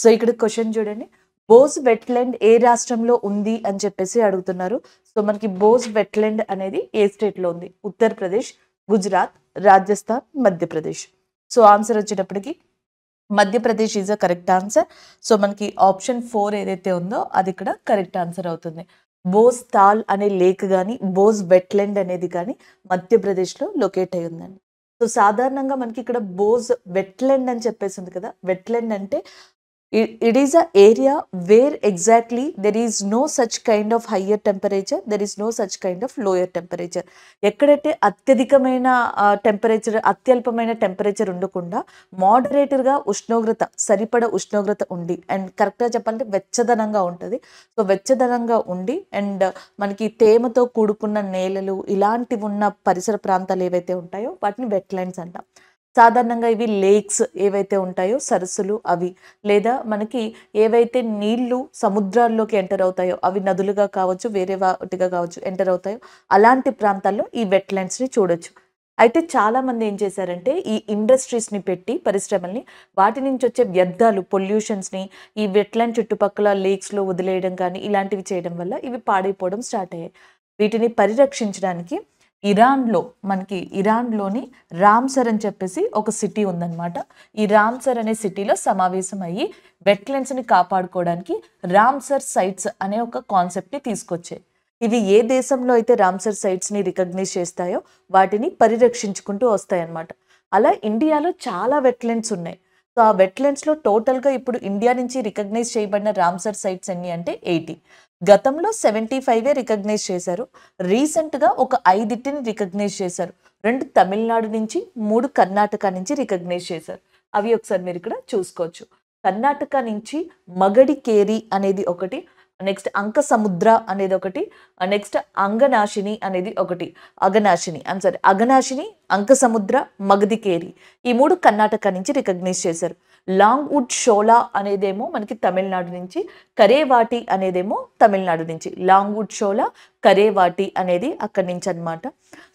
so ఇక్కడ question చూడండి Bose wetland ఏ రాష్ట్రంలో ఉంది అని చెప్పేసి అడుగుతున్నారు సో మనకి బోస్ వెట్లాండ్ అనేది ఏ స్టేట్లో ఉంది ఉత్తరప్రదేశ్ గుజరాత్ రాజస్థాన్ మధ్యప్రదేశ్ సో ఆన్సర్ వచ్చేటప్పటికి Madhya Pradesh is a correct answer so మనకి ఆప్షన్ ఫోర్ ఏదైతే ఉందో అది ఇక్కడ కరెక్ట్ ఆన్సర్ అవుతుంది బోస్ తాల్ అనే లేక్ కానీ బోస్ వెట్లాండ్ అనేది కానీ మధ్యప్రదేశ్లో లొకేట్ అయి ఉందండి సో సాధారణంగా మనకి ఇక్కడ బోజ్ వెట్లాండ్ అని చెప్పేసి ఉంది కదా వెట్లాండ్ అంటే it is a area where exactly there is no such kind of higher temperature there is no such kind of lower temperature ఎక్కడైతే అత్యధికమైన టెంపరేచర్ అత్యల్పమైన టెంపరేచర్ ఉండకుండా మోడరేటర్గా ఉష్ణోగ్రత సరిపడ ఉష్ణోగ్రత ఉండి అండ్ కరెక్ట్గా చెప్పాలంటే వెచ్చదనంగా ఉంటుంది సో వెచ్చదనంగా ఉండి అండ్ మనకి తేమతో కూడుకున్న నేలలు ఇలాంటివి ఉన్న పరిసర ప్రాంతాలు ఏవైతే ఉంటాయో వాటిని వెట్లాండ్స్ అంటాం సాధారణంగా ఇవి లేక్స్ ఏవైతే ఉంటాయో సరస్సులు అవి లేదా మనకి ఏవైతే నీళ్లు సముద్రాల్లోకి ఎంటర్ అవుతాయో అవి నదులుగా కావచ్చు వేరే వాటిగా కావచ్చు ఎంటర్ అవుతాయో అలాంటి ప్రాంతాల్లో ఈ వెట్లాండ్స్ని చూడొచ్చు అయితే చాలామంది ఏం చేశారంటే ఈ ఇండస్ట్రీస్ని పెట్టి పరిశ్రమల్ని వాటి నుంచి వచ్చే వ్యర్థాలు పొల్యూషన్స్ని ఈ వెట్లాండ్ చుట్టుపక్కల లేక్స్లో వదిలేయడం కానీ ఇలాంటివి చేయడం వల్ల ఇవి పాడైపోవడం స్టార్ట్ అయ్యాయి వీటిని పరిరక్షించడానికి ఇరాన్లో మనకి ఇరాన్లోని రామ్సర్ అని చెప్పేసి ఒక సిటీ ఉందన్నమాట ఈ రామ్సర్ అనే సిటీలో సమావేశం అయ్యి వెట్లాండ్స్ని కాపాడుకోవడానికి రామ్సర్ సైట్స్ అనే ఒక కాన్సెప్ట్ని తీసుకొచ్చాయి ఇవి ఏ దేశంలో అయితే రామ్సర్ సైట్స్ని రికగ్నైజ్ చేస్తాయో వాటిని పరిరక్షించుకుంటూ వస్తాయన్నమాట అలా ఇండియాలో చాలా వెట్లాండ్స్ ఉన్నాయి సో ఆ వెట్లాండ్స్లో టోటల్గా ఇప్పుడు ఇండియా నుంచి రికగ్నైజ్ చేయబడిన రామ్సర్ సైట్స్ ఎన్ని అంటే ఎయిటీ గతంలో సెవెంటీ ఫైవే రికగ్నైజ్ చేశారు రీసెంట్గా ఒక ఐదింటిని రికగ్నైజ్ చేశారు రెండు తమిళనాడు నుంచి మూడు కర్ణాటక నుంచి రికగ్నైజ్ చేశారు అవి ఒకసారి మీరు ఇక్కడ చూసుకోవచ్చు కర్ణాటక నుంచి మగడి కేరి అనేది ఒకటి నెక్స్ట్ అంక సముద్ర అనేది ఒకటి నెక్స్ట్ అంగనాశిని అనేది ఒకటి అగనాశిని ఐమ్ సారీ అగనాశిని అంక సముద్ర మగధికేరి ఈ మూడు కర్ణాటక నుంచి రికగ్నైజ్ చేశారు లాంగ్ వుడ్ షోలా అనేదేమో మనకి తమిళనాడు నుంచి కరేవాటి అనేదేమో తమిళనాడు నుంచి లాంగ్ వుడ్ షోలా కరేవాటి అనేది అక్కడి నుంచి అనమాట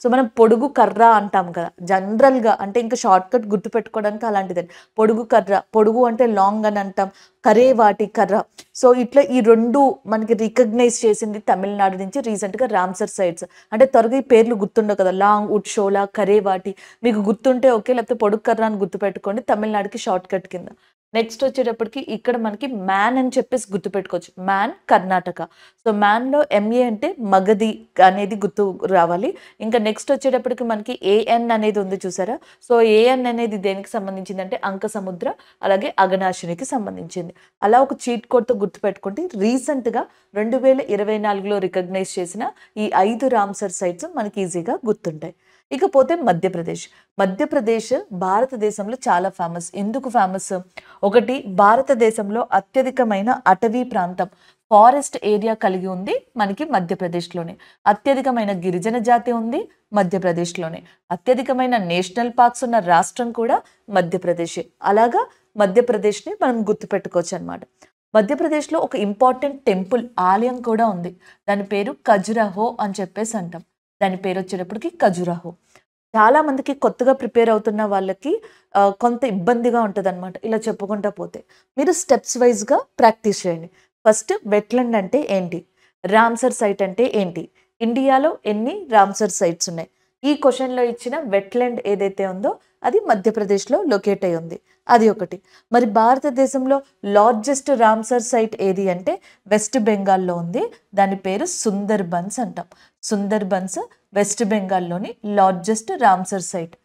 సో మనం పొడుగు కర్ర అంటాం కదా జనరల్గా అంటే ఇంకా షార్ట్ కట్ పెట్టుకోవడానికి అలాంటిది పొడుగు కర్ర పొడుగు అంటే లాంగ్ అని అంటాం కరేవాటి కర్ర సో ఇట్లా ఈ రెండు మనకి రికగ్నైజ్ చేసింది తమిళనాడు నుంచి రీసెంట్గా రామ్సర్ సైట్స్ అంటే త్వరగా ఈ పేర్లు గుర్తుండవు కదా లాంగ్ ఉడ్ షోలా కరేవాటి మీకు గుర్తుంటే ఓకే లేకపోతే పొడుగు కర్ర అని గుర్తుపెట్టుకోండి తమిళనాడుకి షార్ట్ కట్ కింద నెక్స్ట్ వచ్చేటప్పటికి ఇక్కడ మనకి మ్యాన్ అని చెప్పేసి గుర్తుపెట్టుకోవచ్చు మ్యాన్ కర్ణాటక సో మ్యాన్లో ఎంఏ అంటే మగధి అనేది గుర్తు రావాలి ఇంకా నెక్స్ట్ వచ్చేటప్పటికి మనకి ఏఎన్ అనేది ఉంది చూసారా సో ఏఎన్ అనేది దేనికి సంబంధించింది అంటే అంక సముద్ర అలాగే అగనాశునికి సంబంధించింది అలా ఒక చీట్ కోడ్తో గుర్తుపెట్టుకుంటే రీసెంట్గా రెండు వేల ఇరవై నాలుగులో రికగ్నైజ్ చేసిన ఈ ఐదు రామ్సర్ సైట్స్ మనకి ఈజీగా గుర్తుంటాయి ఇకపోతే మధ్యప్రదేశ్ మధ్యప్రదేశ్ భారతదేశంలో చాలా ఫేమస్ ఎందుకు ఫేమస్ ఒకటి భారతదేశంలో అత్యధికమైన అటవీ ప్రాంతం ఫారెస్ట్ ఏరియా కలిగి ఉంది మనకి మధ్యప్రదేశ్లోనే అత్యధికమైన గిరిజన జాతి ఉంది మధ్యప్రదేశ్లోనే అత్యధికమైన నేషనల్ పార్క్స్ ఉన్న రాష్ట్రం కూడా మధ్యప్రదేశే అలాగా మధ్యప్రదేశ్ని మనం గుర్తుపెట్టుకోవచ్చు అనమాట మధ్యప్రదేశ్లో ఒక ఇంపార్టెంట్ టెంపుల్ ఆలయం కూడా ఉంది దాని పేరు ఖజురహో అని చెప్పేసి అంటాం దాని పేరు వచ్చేటప్పటికి ఖజురాహో చాలామందికి కొత్తగా ప్రిపేర్ అవుతున్న వాళ్ళకి కొంత ఇబ్బందిగా ఉంటుంది అనమాట ఇలా చెప్పుకుంటా పోతే మీరు స్టెప్స్ వైజ్గా ప్రాక్టీస్ చేయండి ఫస్ట్ వెట్లండ్ అంటే ఏంటి రామ్సర్ సైట్ అంటే ఏంటి ఇండియాలో ఎన్ని రామ్సర్ సైట్స్ ఉన్నాయి ఈ క్వశ్చన్లో ఇచ్చిన వెట్లాండ్ ఏదైతే ఉందో అది మధ్యప్రదేశ్లో లొకేట్ అయి ఉంది అది ఒకటి మరి భారతదేశంలో లార్జెస్ట్ రామ్సర్ సైట్ ఏది అంటే వెస్ట్ బెంగాల్లో ఉంది దాని పేరు సుందర్ బన్స్ అంటాం సుందర్ బన్స్ వెస్ట్ బెంగాల్లోని largest Ramsar site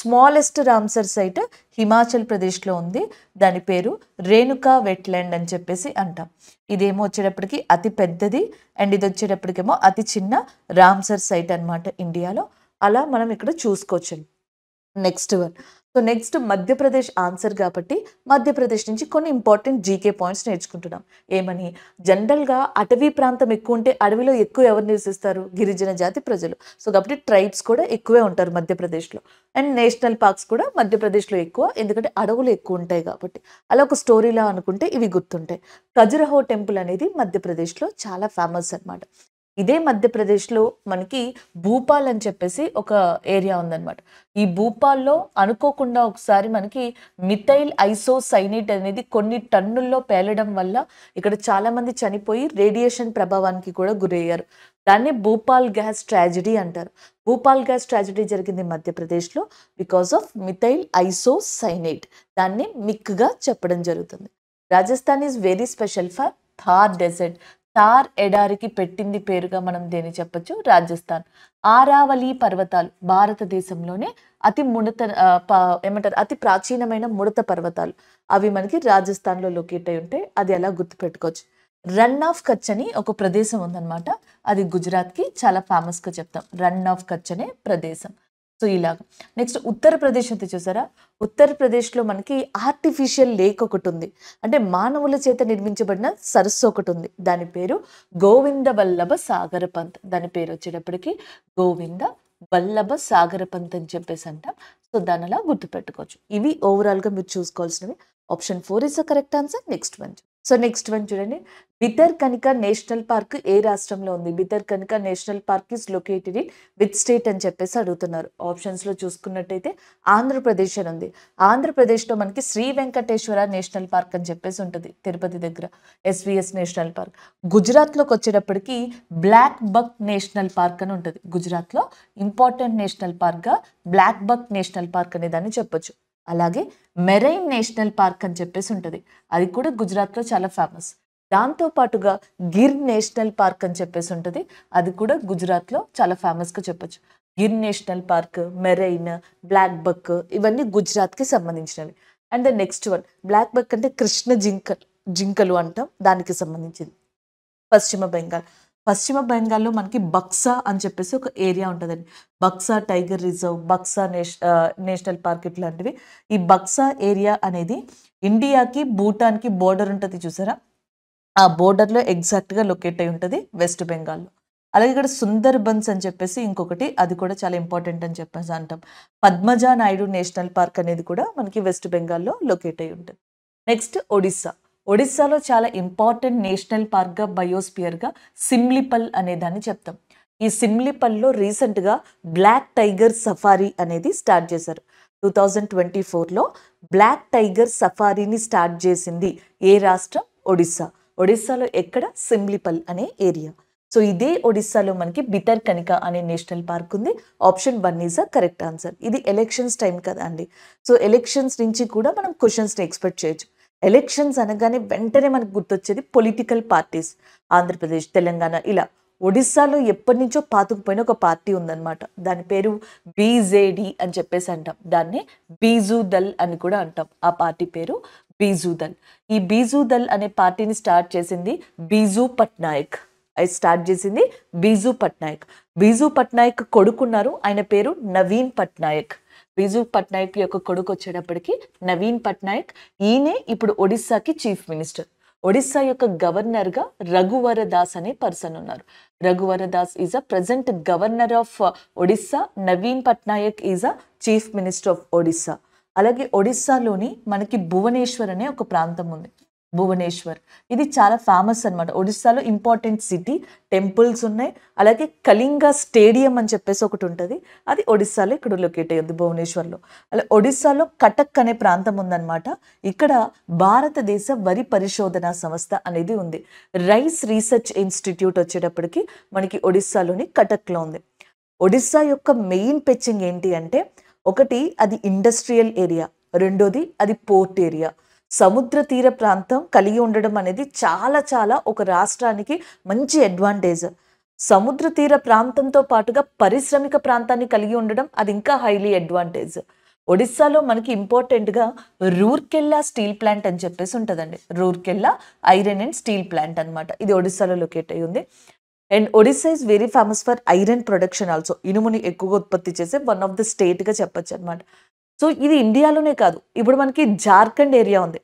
smallest Ramsar site Himachal ప్రదేశ్లో ఉంది దాని పేరు రేణుకా వెట్ల్యాండ్ అని చెప్పేసి అంటాం ఇదేమో వచ్చేటప్పటికి అతి పెద్దది అండ్ ఇది వచ్చేటప్పటికేమో అతి చిన్న రామ్సర్ సైట్ అనమాట ఇండియాలో అలా మనం ఇక్కడ చూసుకోవచ్చు next one so next Madhya Pradesh answer కాబట్టి మధ్యప్రదేశ్ నుంచి కొన్ని ఇంపార్టెంట్ జీకే పాయింట్స్ నేర్చుకుంటున్నాం ఏమని జనరల్గా అటవీ ప్రాంతం ఎక్కువ ఉంటే అడవిలో ఎక్కువ ఎవరు నివసిస్తారు గిరిజన జాతి ప్రజలు సో కాబట్టి ట్రైబ్స్ కూడా ఎక్కువే ఉంటారు మధ్యప్రదేశ్లో అండ్ నేషనల్ పార్క్స్ కూడా మధ్యప్రదేశ్లో ఎక్కువ ఎందుకంటే అడవులు ఎక్కువ ఉంటాయి కాబట్టి అలా ఒక స్టోరీలా అనుకుంటే ఇవి గుర్తుంటాయి ఖజురహో టెంపుల్ అనేది మధ్యప్రదేశ్లో చాలా ఫేమస్ అనమాట ఇదే మధ్యప్రదేశ్లో మనకి భూపాల్ అని చెప్పేసి ఒక ఏరియా ఉందన్నమాట ఈ భూపాల్లో అనుకోకుండా ఒకసారి మనకి మిథైల్ ఐసోసైనేట్ అనేది కొన్ని టన్నుల్లో పేలడం వల్ల ఇక్కడ చాలామంది చనిపోయి రేడియేషన్ ప్రభావానికి కూడా గురయ్యారు దాన్ని భూపాల్ గ్యాస్ ట్రాజడీ అంటారు భూపాల్ గ్యాస్ ట్రాజడీ జరిగింది మధ్యప్రదేశ్లో బికాస్ ఆఫ్ మిథైల్ సైనైట్ దాన్ని మిక్గా చెప్పడం జరుగుతుంది Rajasthan is very special for Thar desert Thar ఎడారికి పెట్టింది పేరుగా మనం దేని చెప్పొచ్చు రాజస్థాన్ ఆరావళి పర్వతాలు భారతదేశంలోనే అతి ముడత ఏమంటారు అతి ప్రాచీనమైన ముడత పర్వతాలు అవి మనకి రాజస్థాన్లో లొకేట్ అయి ఉంటే అది గుర్తు గుర్తుపెట్టుకోవచ్చు రన్ ఆఫ్ కచ్ అని ఒక ప్రదేశం ఉందన్నమాట అది గుజరాత్కి చాలా ఫేమస్గా చెప్తాం రన్ ఆఫ్ కచ్ అనే ప్రదేశం సో ఇలాగ నెక్స్ట్ ఉత్తరప్రదేశ్ ఉంది చూసారా ఉత్తరప్రదేశ్లో మనకి ఆర్టిఫిషియల్ లేక్ ఒకటి ఉంది అంటే మానవుల చేత నిర్మించబడిన సరస్సు ఒకటి ఉంది దాని పేరు గోవింద వల్లభ సాగర పంత్ దాని పేరు వచ్చేటప్పటికి గోవింద వల్లభ సాగర పంత్ అని చెప్పేసి అంట సో దాని అలా గుర్తుపెట్టుకోవచ్చు ఇవి ఓవరాల్గా మీరు చూసుకోవాల్సినవి option four is the correct answer next one so next one చూడండి బితర్ కనిక నేషనల్ పార్క్ ఏ రాష్ట్రంలో ఉంది Bhitarkanika national park is located in which state అని చెప్పేసి అడుగుతున్నారు ఆప్షన్స్లో చూసుకున్నట్టయితే ఆంధ్రప్రదేశ్ అని ఉంది ఆంధ్రప్రదేశ్లో మనకి శ్రీ వెంకటేశ్వర నేషనల్ పార్క్ అని చెప్పేసి ఉంటుంది తిరుపతి దగ్గర ఎస్విఎస్ నేషనల్ పార్క్ గుజరాత్లోకి వచ్చేటప్పటికి బ్లాక్ బక్ నేషనల్ పార్క్ అని ఉంటుంది గుజరాత్లో ఇంపార్టెంట్ నేషనల్ పార్క్గా బ్లాక్ బక్ నేషనల్ పార్క్ అనేదాన్ని చెప్పొచ్చు అలాగే మెరైన్ నేషనల్ పార్క్ అని చెప్పేసి ఉంటుంది అది కూడా గుజరాత్లో చాలా ఫేమస్ దాంతోపాటుగా గిర్ నేషనల్ పార్క్ అని చెప్పేసి ఉంటుంది అది కూడా గుజరాత్లో చాలా ఫేమస్గా చెప్పొచ్చు Gir national park marine black buck ఇవన్నీ గుజరాత్కి సంబంధించినవి and the next one black buck అంటే కృష్ణ జింక జింకలు అంటాం దానికి సంబంధించింది పశ్చిమ బెంగాల్ పశ్చిమ బెంగాల్లో మనకి బక్సా అని చెప్పేసి ఒక ఏరియా ఉంటుందండి Buxa tiger reserve Buxa national park ఇట్లాంటివి ఈ బక్సా ఏరియా అనేది ఇండియాకి భూటాన్కి బోర్డర్ ఉంటుంది చూసారా ఆ బోర్డర్లో ఎగ్జాక్ట్గా లొకేట్ అయి ఉంటుంది వెస్ట్ బెంగాల్లో అలాగే ఇక్కడ సుందర్ బన్స్ అని చెప్పేసి ఇంకొకటి అది కూడా చాలా ఇంపార్టెంట్ అని చెప్పేసి అంటాం పద్మజా నాయుడు నేషనల్ పార్క్ అనేది కూడా మనకి వెస్ట్ బెంగాల్లో లొకేట్ అయి ఉంటుంది నెక్స్ట్ ఒడిస్సా ఒడిస్సాలో చాలా ఇంపార్టెంట్ నేషనల్ పార్క్గా బయోస్పియర్గా సిమ్లిపల్ అనే దాన్ని చెప్తాం ఈ సిమ్లిపల్లో రీసెంట్గా బ్లాక్ టైగర్ సఫారీ అనేది స్టార్ట్ చేశారు టూ థౌజండ్ ట్వంటీ ఫోర్లో బ్లాక్ టైగర్ సఫారీని స్టార్ట్ చేసింది ఏ రాష్ట్రం ఒడిస్సా ఒడిస్సాలో ఎక్కడ సిమ్లిపల్ అనే ఏరియా సో ఇదే ఒడిస్సాలో మనకి బితర్ కనిక అనే నేషనల్ పార్క్ ఉంది option one is a correct answer ఇది ఎలక్షన్స్ టైం కదా అండి సో ఎలక్షన్స్ నుంచి కూడా మనం క్వశ్చన్స్ని ఎక్స్పెక్ట్ చేయొచ్చు ఎలక్షన్స్ అనగానే వెంటనే మనకు గుర్తొచ్చేది పొలిటికల్ పార్టీస్ ఆంధ్రప్రదేశ్ తెలంగాణ ఇలా ఒడిస్సాలో ఎప్పటి నుంచో పాతుకుపోయిన ఒక పార్టీ ఉందన్నమాట దాని పేరు బీజేడి అని చెప్పేసి అంటాం దాన్ని బీజూ దల్ అని కూడా అంటాం ఆ పార్టీ పేరు బీజూ దల్ ఈ బీజూ దల్ అనే పార్టీని స్టార్ట్ చేసింది బీజూ పట్నాయక్ అది స్టార్ట్ చేసింది బీజూ పట్నాయక్ బీజూ పట్నాయక్ కొడుకున్నారు ఆయన పేరు నవీన్ పట్నాయక్ బిజు పట్నాయక్ యొక్క కొడుకు వచ్చేటప్పటికి నవీన్ పట్నాయక్ ఈయనే ఇప్పుడు ఒడిస్సాకి చీఫ్ మినిస్టర్ ఒడిస్సా యొక్క గవర్నర్ గా రఘువర దాస్ అనే పర్సన్ ఉన్నారు Raghubar Das is a present governor of Odisha Naveen Patnaik is a chief minister of Odisha అలాగే ఒడిస్సాలోని మనకి భువనేశ్వర్ అనే ఒక ప్రాంతం ఉంది భువనేశ్వర్ ఇది చాలా ఫేమస్ అనమాట ఒడిస్సాలో ఇంపార్టెంట్ సిటీ టెంపుల్స్ ఉన్నాయి అలాగే కళింగ స్టేడియం అని చెప్పేసి ఒకటి ఉంటుంది అది ఒడిస్సాలో ఇక్కడ లొకేట్ అయ్యింది భువనేశ్వర్లో అలా ఒడిస్సాలో కటక్ అనే ప్రాంతం ఉందన్నమాట ఇక్కడ భారతదేశ వరి పరిశోధన సంస్థ అనేది ఉంది రైస్ రీసెర్చ్ ఇన్స్టిట్యూట్ వచ్చేటప్పటికి మనకి ఒడిస్సాలోని కటక్లో ఉంది ఒడిస్సా యొక్క మెయిన్ పెచ్చింగ్ ఏంటి అంటే ఒకటి అది ఇండస్ట్రియల్ ఏరియా రెండోది అది పోర్ట్ ఏరియా సముద్ర తీర ప్రాంతం కలిగి ఉండడం అనేది చాలా చాలా ఒక రాష్ట్రానికి మంచి అడ్వాంటేజ్ సముద్ర తీర ప్రాంతంతో పాటుగా పారిశ్రామిక ప్రాంతాన్ని కలిగి ఉండడం అది ఇంకా హైలీ అడ్వాంటేజ్ ఒడిస్సాలో మనకి ఇంపార్టెంట్గా రూర్కెల్లా స్టీల్ ప్లాంట్ అని చెప్పేసి ఉంటుందండి Rourkela iron and steel plant అనమాట ఇది ఒడిస్సాలో లొకేట్ అయి ఉంది and Odisha is very famous for iron production also ఇనుముని ఎక్కువగా ఉత్పత్తి చేసే వన్ ఆఫ్ ద స్టేట్గా చెప్పొచ్చు అనమాట సో ఇది ఇండియాలోనే కాదు ఇప్పుడు మనకి జార్ఖండ్ ఏరియా ఉంది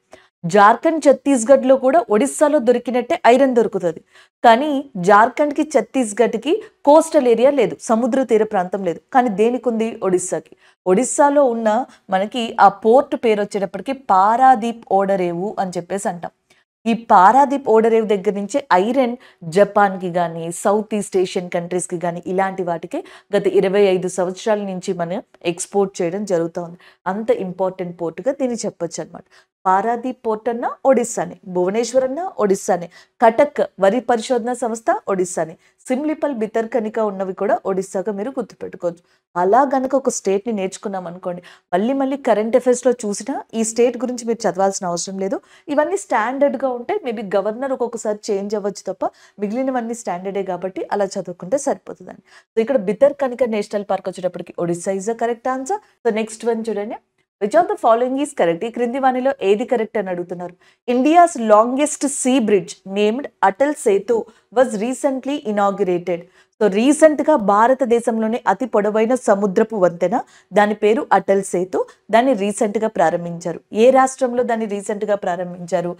జార్ఖండ్ ఛత్తీస్గఢ్లో కూడా ఒడిస్సాలో దొరికినట్టే ఐరన్ దొరుకుతుంది కానీ జార్ఖండ్కి ఛత్తీస్గఢ్కి కోస్టల్ ఏరియా లేదు సముద్ర తీర ప్రాంతం లేదు కానీ దేనికి ఉంది ఒడిస్సాకి ఒడిస్సాలో ఉన్న మనకి ఆ పోర్ట్ పేరు వచ్చేటప్పటికి పారాదీప్ ఓడరేవు అని చెప్పేసి అంటాం ఈ పారాదీప్ ఓడరేవ్ దగ్గర నుంచి ఐరన్ జపాన్కి కానీ సౌత్ ఈస్ట్ ఏషియన్ కంట్రీస్కి కానీ ఇలాంటి వాటికి గత ఇరవై ఐదు సంవత్సరాల నుంచి మనం ఎక్స్పోర్ట్ చేయడం జరుగుతూ ఉంది అంత ఇంపార్టెంట్ పోర్టుగా దీన్ని చెప్పొచ్చు అనమాట పారాదీప్ పోర్ట్ అన్న ఒడిస్సాని భువనేశ్వర్ అన్న ఒడిస్సాని కటక్ వరి పరిశోధన సంస్థ ఒడిస్సాని సిమ్లిపల్ బితర్కనిక ఉన్నవి కూడా ఒడిస్సాగా మీరు గుర్తుపెట్టుకోవచ్చు అలా గనక ఒక స్టేట్ని నేర్చుకున్నాం అనుకోండి మళ్ళీ మళ్ళీ కరెంట్ అఫైర్స్లో చూసినా ఈ స్టేట్ గురించి మీరు చదవాల్సిన అవసరం లేదు ఇవన్నీ స్టాండర్డ్గా ఉంటే మేబీ గవర్నర్ ఒక్కొక్కసారి చేంజ్ అవ్వచ్చు తప్ప మిగిలినవన్నీ స్టాండర్డే కాబట్టి అలా చదువుకుంటే సరిపోతుందండి సో ఇక్కడ బితర్కనిక నేషనల్ పార్క్ వచ్చేటప్పటికి Odisha is a correct answer so next one చూడండి which of the following is correct ఈ క్రింది వాణిలో ఏది కరెక్ట్ అని అడుగుతున్నారు India's longest sea bridge named Atal Setu was recently inaugurated so రీసెంట్గా భారతదేశంలోనే అతి పొడవైన సముద్రపు వంతెన దాని పేరు అటల్ సేతు దాన్ని రీసెంట్గా ప్రారంభించారు ఏ రాష్ట్రంలో దాన్ని రీసెంట్గా ప్రారంభించారు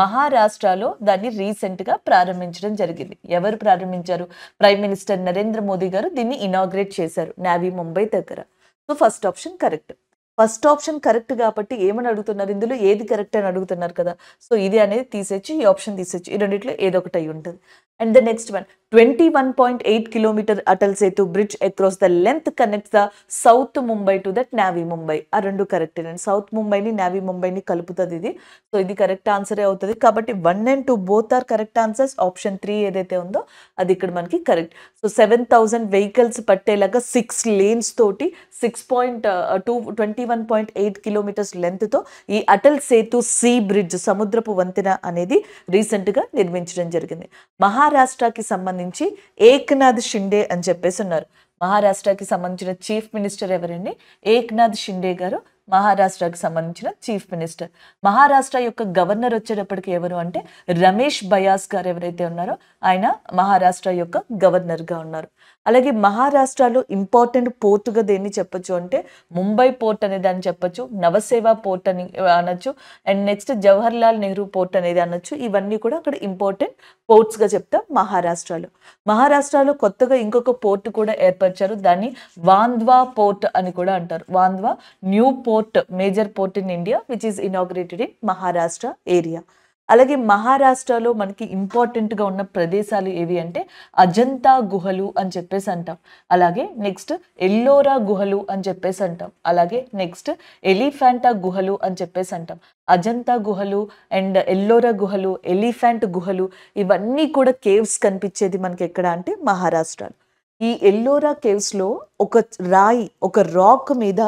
మహారాష్ట్రలో దాన్ని రీసెంట్గా ప్రారంభించడం జరిగింది ఎవరు ప్రారంభించారు ప్రైమ్ మినిస్టర్ నరేంద్ర మోదీ గారు దీన్ని ఇనాగ్రేట్ చేశారు నావీ ముంబై దగ్గర so first option correct first option correct కాబట్టి ఏమని అడుగుతున్నారు ఇందులో ఏది కరెక్ట్ అని అడుగుతున్నారు కదా సో ఇది అనేది తీసేచ్చు ఈ ఆప్షన్ తీసేచ్చు ఈ రెండింటిలో ఏదో ఒకటి అయి ఉంటుంది and the next one twenty one point eight kilometer Atal Setu bridge across the length connect the south Mumbai to that Navi Mumbai ఆ రెండు కరెక్ట్ అండి సౌత్ ముంబైని నావీ ముంబైని కలుపుతుంది ఇది సో ఇది కరెక్ట్ ఆన్సరే అవుతుంది కాబట్టి one and two both are correct answers option three ఏదైతే ఉందో అది ఇక్కడ మనకి correct so seven thousand vehicles పట్టేలాగా సిక్స్ లేన్స్ తోటి six point two twenty one point eight kilometers లెంత్తో ఈ అటల్ సేతు సీ బ్రిడ్జ్ సముద్రపు వంతెన అనేది రీసెంట్గా నిర్మించడం జరిగింది మహారాష్ట్రకి సంబంధించి ఏక్నాథ్ షిండే అని చెప్పేసి ఉన్నారు మహారాష్ట్రకి సంబంధించిన చీఫ్ మినిస్టర్ ఎవరండి ఏక్నాథ్ షిండే గారు మహారాష్ట్రకి సంబంధించిన చీఫ్ మినిస్టర్ మహారాష్ట్ర యొక్క గవర్నర్ వచ్చేటప్పటికి ఎవరు అంటే రమేష్ బయాస్ గారు ఎవరైతే ఉన్నారో ఆయన మహారాష్ట్ర యొక్క గవర్నర్గా ఉన్నారు అలాగే మహారాష్ట్రలో ఇంపార్టెంట్ పోర్టుగా దేన్ని చెప్పచ్చు అంటే ముంబై పోర్ట్ అనేది దాన్ని చెప్పొచ్చు నవసేవ పోర్ట్ అని అనొచ్చు and next Jawaharlal Nehru port అనేది అనొచ్చు ఇవన్నీ కూడా అక్కడ ఇంపార్టెంట్ పోర్ట్స్గా చెప్తాం మహారాష్ట్రలో మహారాష్ట్రలో కొత్తగా ఇంకొక పోర్ట్ కూడా ఏర్పరిచారు దాన్ని వాంద్వా పోర్ట్ అని కూడా అంటారు వాంద్వా new port major port in India which is inaugurated in Maharashtra area అలాగే మహారాష్ట్రలో మనకి ఇంపార్టెంట్గా ఉన్న ప్రదేశాలు ఏవి అంటే అజంతా గుహలు అని చెప్పేసి అంటాం అలాగే నెక్స్ట్ ఎల్లోరా గుహలు అని చెప్పేసి అంటాం అలాగే నెక్స్ట్ ఎలిఫాంటా గుహలు అని చెప్పేసి అంటాం అజంతా గుహలు అండ్ ఎల్లోరా గుహలు ఎలిఫాంట్ గుహలు ఇవన్నీ కూడా కేవ్స్ కనిపించేది మనకి ఎక్కడ అంటే మహారాష్ట్రలో ఈ ఎల్లోరా కేవ్స్లో ఒక రాయి ఒక రాక్ మీద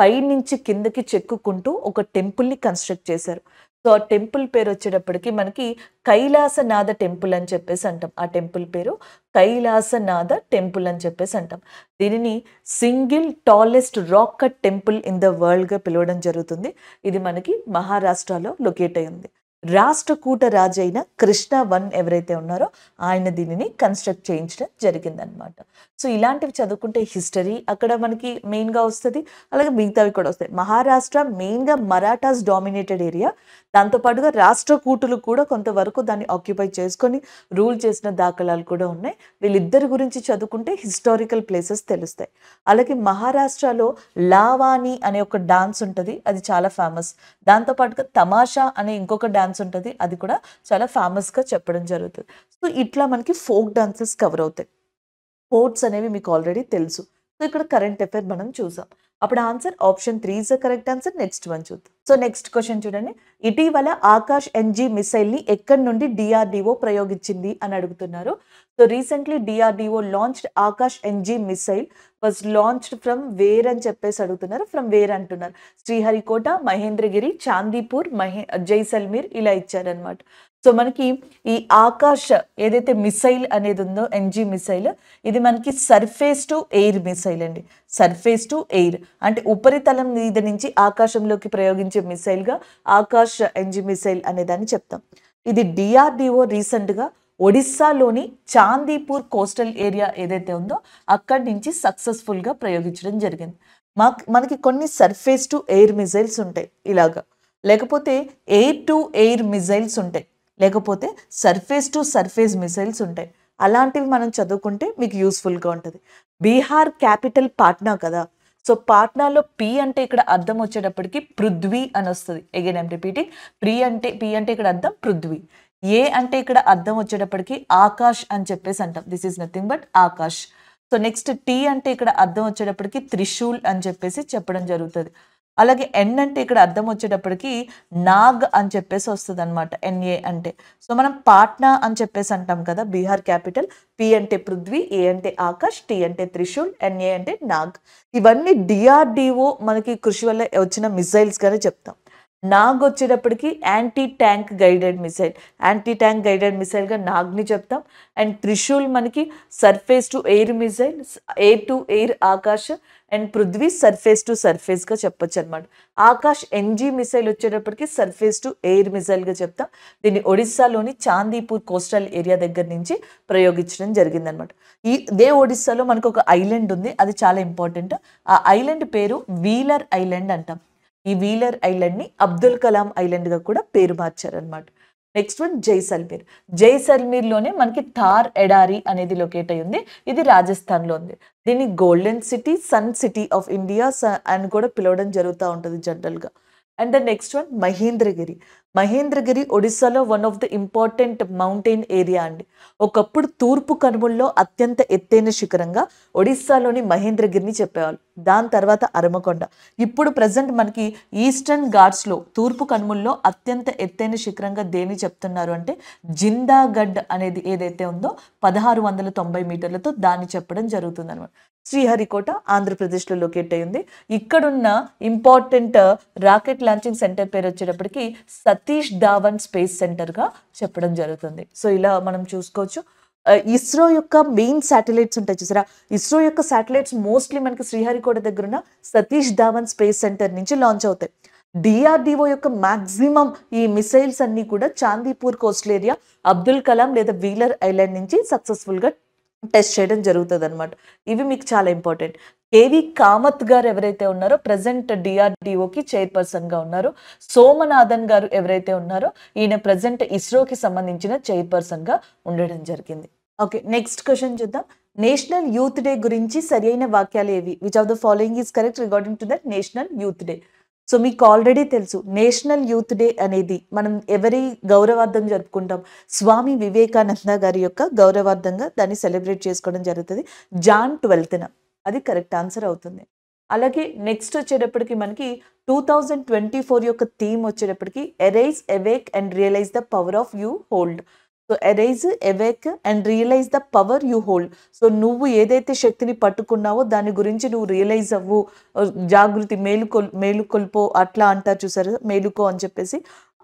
పైనుంచి కిందకి చెక్కుకుంటూ ఒక టెంపుల్ని కన్స్ట్రక్ట్ చేశారు సో ఆ టెంపుల్ పేరు వచ్చేటప్పటికి మనకి కైలాసనాథ టెంపుల్ అని చెప్పేసి అంటాం ఆ టెంపుల్ పేరు కైలాసనాథ టెంపుల్ అని చెప్పేసి అంటాం దీనిని single tallest rock temple in the వరల్డ్గా పిలవడం జరుగుతుంది ఇది మనకి మహారాష్ట్రలో లొకేట్ అయి ఉంది రాష్ట్రకూట రాజైన కృష్ణ వన్ ఎవరైతే ఉన్నారో ఆయన దీనిని కన్స్ట్రక్ట్ చేయించడం జరిగిందనమాట సో ఇలాంటివి చదువుకుంటే హిస్టరీ అక్కడ మనకి మెయిన్గా వస్తుంది అలాగే మిగతావి కూడా వస్తాయి మహారాష్ట్ర మెయిన్గా మరాఠాస్ డామినేటెడ్ ఏరియా దాంతోపాటుగా రాష్ట్ర కూటులు కూడా కొంతవరకు దాన్ని ఆక్యుపై చేసుకొని రూల్ చేసిన దాఖలాలు కూడా ఉన్నాయి వీళ్ళిద్దరి గురించి చదువుకుంటే హిస్టారికల్ ప్లేసెస్ తెలుస్తాయి అలాగే మహారాష్ట్రలో లావాణి అనే ఒక డాన్స్ ఉంటుంది అది చాలా ఫేమస్ దాంతోపాటుగా తమాషా అనే ఇంకొక డాన్స్ ఉంటుంది అది కూడా చాలా ఫేమస్గా చెప్పడం జరుగుతుంది సో ఇట్లా మనకి ఫోక్ డాన్సెస్ కవర్ అవుతాయి స్పోర్ట్స్ అనేవి మీకు ఆల్రెడీ తెలుసు సో ఇక్కడ కరెంట్ అఫేర్ మనం చూసాం అప్పుడు answer option three is the correct answer next one చూద్దాం సో నెక్స్ట్ క్వశ్చన్ చూడండి ఇటీవల ఆకాష్ ఎన్జీ ని ఎక్కడి నుండి డిఆర్డిఓ ప్రయోగించింది అని అడుగుతున్నారు so recently DRDO launched Akash NG missile was launched from where అని చెప్పేసి అడుగుతున్నారు ఫ్రమ్ వేర్ అంటున్నారు శ్రీహరికోట మహేంద్రగిరి చాందీపూర్ మహే జైసల్మీర్ ఇలా ఇచ్చారనమాట సో మనకి ఈ ఆకాశ ఏదైతే మిసైల్ అనేది ఉందో ఎన్జీ మిసైల్ ఇది మనకి సర్ఫేస్ టు ఎయిర్ మిసైల్ అండి సర్ఫేస్ టు ఎయిర్ అంటే ఉపరితలం మీద నుంచి ఆకాశంలోకి ప్రయోగించే మిసైల్గా ఆకాశ ఎన్జీ మిసైల్ అనేదాన్ని చెప్తాం ఇది డిఆర్డిఓ రీసెంట్గా ఒడిస్సాలోని చాందీపూర్ కోస్టల్ ఏరియా ఏదైతే ఉందో అక్కడి నుంచి సక్సెస్ఫుల్గా ప్రయోగించడం జరిగింది మాకు మనకి కొన్ని సర్ఫేస్ టు ఎయిర్ మిసైల్స్ ఉంటాయి ఇలాగా లేకపోతే ఎయిర్ టు ఎయిర్ మిసైల్స్ ఉంటాయి లేకపోతే సర్ఫేస్ టు సర్ఫేస్ మిసైల్స్ ఉంటాయి అలాంటివి మనం చదువుకుంటే మీకు యూస్ఫుల్గా ఉంటుంది బీహార్ క్యాపిటల్ పాట్నా కదా సో పాట్నాలో పి అంటే ఇక్కడ అర్థం వచ్చేటప్పటికి పృథ్వీ అని వస్తుంది ఎగైన్ ఎం రిపీటింగ్ ప్రి అంటే పి అంటే ఇక్కడ అర్థం పృథ్వీ ఏ అంటే ఇక్కడ అర్థం వచ్చేటప్పటికి ఆకాష్ అని చెప్పేసి అంటాం this is nothing but Akash so next T అంటే ఇక్కడ అర్థం వచ్చేటప్పటికి త్రిశూల్ అని చెప్పేసి చెప్పడం జరుగుతుంది అలాగే ఎన్ అంటే ఇక్కడ అర్థం వచ్చేటప్పటికి నాగ్ అని చెప్పేసి వస్తుంది అనమాట ఎన్ఏ అంటే సో మనం పాట్నా అని చెప్పేసి అంటాం కదా బీహార్ క్యాపిటల్ పి అంటే పృథ్వీ ఏ అంటే ఆకాష్ టి అంటే త్రిశూల్ ఎన్ఏ అంటే నాగ్ ఇవన్నీ డిఆర్డిఓ మనకి కృషి వల్ల వచ్చిన మిసైల్స్గానే చెప్తాం నాగ్ వచ్చేటప్పటికి anti tank guided missile anti tank guided మిసైల్గా నాగ్ని చెప్తాం అండ్ త్రిశూల్ మనకి surface to air missile air to air Akash and Prithvi surface to సర్ఫేస్గా చెప్పొచ్చు అనమాట ఆకాష్ ఎన్జీ మిసైల్ వచ్చేటప్పటికి సర్ఫేస్ టు ఎయిర్ మిసైల్గా చెప్తాం దీన్ని ఒడిస్సాలోని చాందీపూర్ కోస్టల్ ఏరియా దగ్గర నుంచి ప్రయోగించడం జరిగిందనమాట ఈ దే ఒడిస్సాలో మనకు ఒక ఐలాండ్ ఉంది అది చాలా ఇంపార్టెంట్ ఆ ఐలాండ్ పేరు వీలర్ ఐలాండ్ అంటాం ఈ వీలర్ ఐలాండ్ని అబ్దుల్ కలాం ఐలాండ్గా కూడా పేరు మార్చారనమాట నెక్స్ట్ వన్ జైసల్మీర్ జైసల్మీర్లోనే మనకి థార్ ఎడారి అనేది లొకేట్ అయి ఉంది ఇది రాజస్థాన్లో ఉంది దీన్ని golden city sun city of India అని కూడా పిలవడం జరుగుతూ ఉంటుంది జనరల్గా and the next one Mahendragiri Mahendragiri ఒడిస్సాలో one of the important mountain area అండి ఒకప్పుడు తూర్పు కనుమల్లో అత్యంత ఎత్తైన శిఖరంగా ఒడిస్సాలోని మహేంద్రగిరిని చెప్పేవాళ్ళు దాని తర్వాత అరమకొండ ఇప్పుడు ప్రజెంట్ మనకి ఈస్టర్న్ ఘాట్స్లో తూర్పు కనుమల్లో అత్యంత ఎత్తైన శిఖరంగా దేని చెప్తున్నారు అంటే జిందాగఢ్ అనేది ఏదైతే ఉందో పదహారు వందల తొంభై మీటర్లతో దాన్ని చెప్పడం జరుగుతుంది అనమాట శ్రీహరికోట ఆంధ్రప్రదేశ్లో లొకేట్ అయ్యింది ఇక్కడున్న ఇంపార్టెంట్ రాకెట్ లాంచింగ్ సెంటర్ పేరు వచ్చేటప్పటికి సత్ సతీష్ ధావన్ స్పేస్ సెంటర్గా చెప్పడం జరుగుతుంది సో ఇలా మనం చూసుకోవచ్చు ఇస్రో యొక్క మెయిన్ శాటిలైట్స్ ఉంటాయి చూసారా ఇస్రో యొక్క శాటిలైట్స్ మోస్ట్లీ మనకి శ్రీహరికోట దగ్గర ఉన్న సతీష్ ధావన్ స్పేస్ సెంటర్ నుంచి లాంచ్ అవుతాయి డిఆర్డిఓ యొక్క మాక్సిమం ఈ మిసైల్స్ అన్నీ కూడా చాందీపూర్ కోస్టల్ ఏరియా అబ్దుల్ కలాం లేదా వీలర్ ఐలాండ్ నుంచి సక్సెస్ఫుల్గా టెస్ట్ చేయడం జరుగుతుంది అనమాట ఇవి మీకు చాలా ఇంపార్టెంట్ కేవీ కామత్ గారు ఎవరైతే ఉన్నారో ప్రజెంట్ డిఆర్డిఓకి చైర్పర్సన్గా ఉన్నారు సోమనాథన్ గారు ఎవరైతే ఉన్నారో ఈయన ప్రజెంట్ ఇస్రోకి సంబంధించిన చైర్పర్సన్గా ఉండడం జరిగింది ఓకే నెక్స్ట్ క్వశ్చన్ చూద్దాం నేషనల్ యూత్ డే గురించి సరి వాక్యాలు ఏవి which of the following is correct regarding to that national youth day so మీకు ఆల్రెడీ తెలుసు నేషనల్ యూత్ డే అనేది మనం ఎవరి గౌరవార్థం జరుపుకుంటాం స్వామి వివేకానంద గారి యొక్క గౌరవార్థంగా దాన్ని సెలబ్రేట్ చేసుకోవడం జరుగుతుంది జాన్ ట్వెల్త్న అది కరెక్ట్ ఆన్సర్ అవుతుంది అలాగే నెక్స్ట్ వచ్చేటప్పటికి మనకి టూ థౌజండ్ ట్వంటీ ఫోర్ యొక్క థీమ్ వచ్చేటప్పటికి arise awake and realise the power of you hold so arise awake and realise the power you hold so నువ్వు ఏదైతే శక్తిని పట్టుకున్నావో దాని గురించి నువ్వు రియలైజ్ అవ్వు uh, జాగృతి మేలుకొల్ మేలుకొల్పో అట్లా అంటారు చూసారు మేలుకో అని చెప్పేసి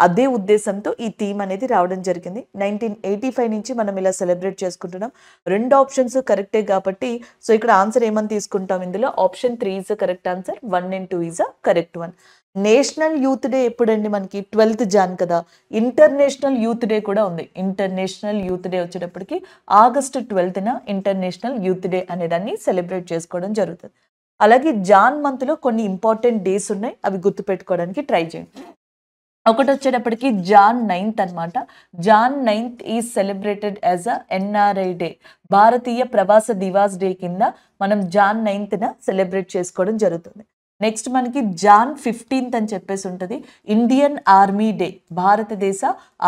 అదే ఉద్దేశంతో ఈ థీమ్ అనేది రావడం జరిగింది నైన్టీన్ ఎయిటీ ఫైవ్ నుంచి మనం ఇలా సెలబ్రేట్ చేసుకుంటున్నాం రెండు ఆప్షన్స్ కరెక్టే కాబట్టి సో ఇక్కడ ఆన్సర్ ఏమని తీసుకుంటాం ఇందులో option three is a correct answer one and two is a correct one national youth day ఎప్పుడండి మనకి ట్వెల్త్ జాన్ కదా ఇంటర్నేషనల్ యూత్ డే కూడా ఉంది ఇంటర్నేషనల్ యూత్ డే వచ్చేటప్పటికి ఆగస్టు ట్వెల్త్న ఇంటర్నేషనల్ యూత్ డే దాన్ని సెలబ్రేట్ చేసుకోవడం జరుగుతుంది అలాగే జాన్ మంత్లో కొన్ని ఇంపార్టెంట్ డేస్ ఉన్నాయి అవి గుర్తుపెట్టుకోవడానికి ట్రై చేయండి ఒకటి వచ్చేటప్పటికి జాన్ నైన్త్ అనమాట Jan ninth is celebrated as a NRI day Bharatiya Pravasa Divas day కింద మనం జాన్ నైన్త్న సెలబ్రేట్ చేసుకోవడం జరుగుతుంది నెక్స్ట్ మనకి జాన్ ఫిఫ్టీన్త్ అని చెప్పేసి ఉంటుంది ఇండియన్ ఆర్మీ డే భారతదేశ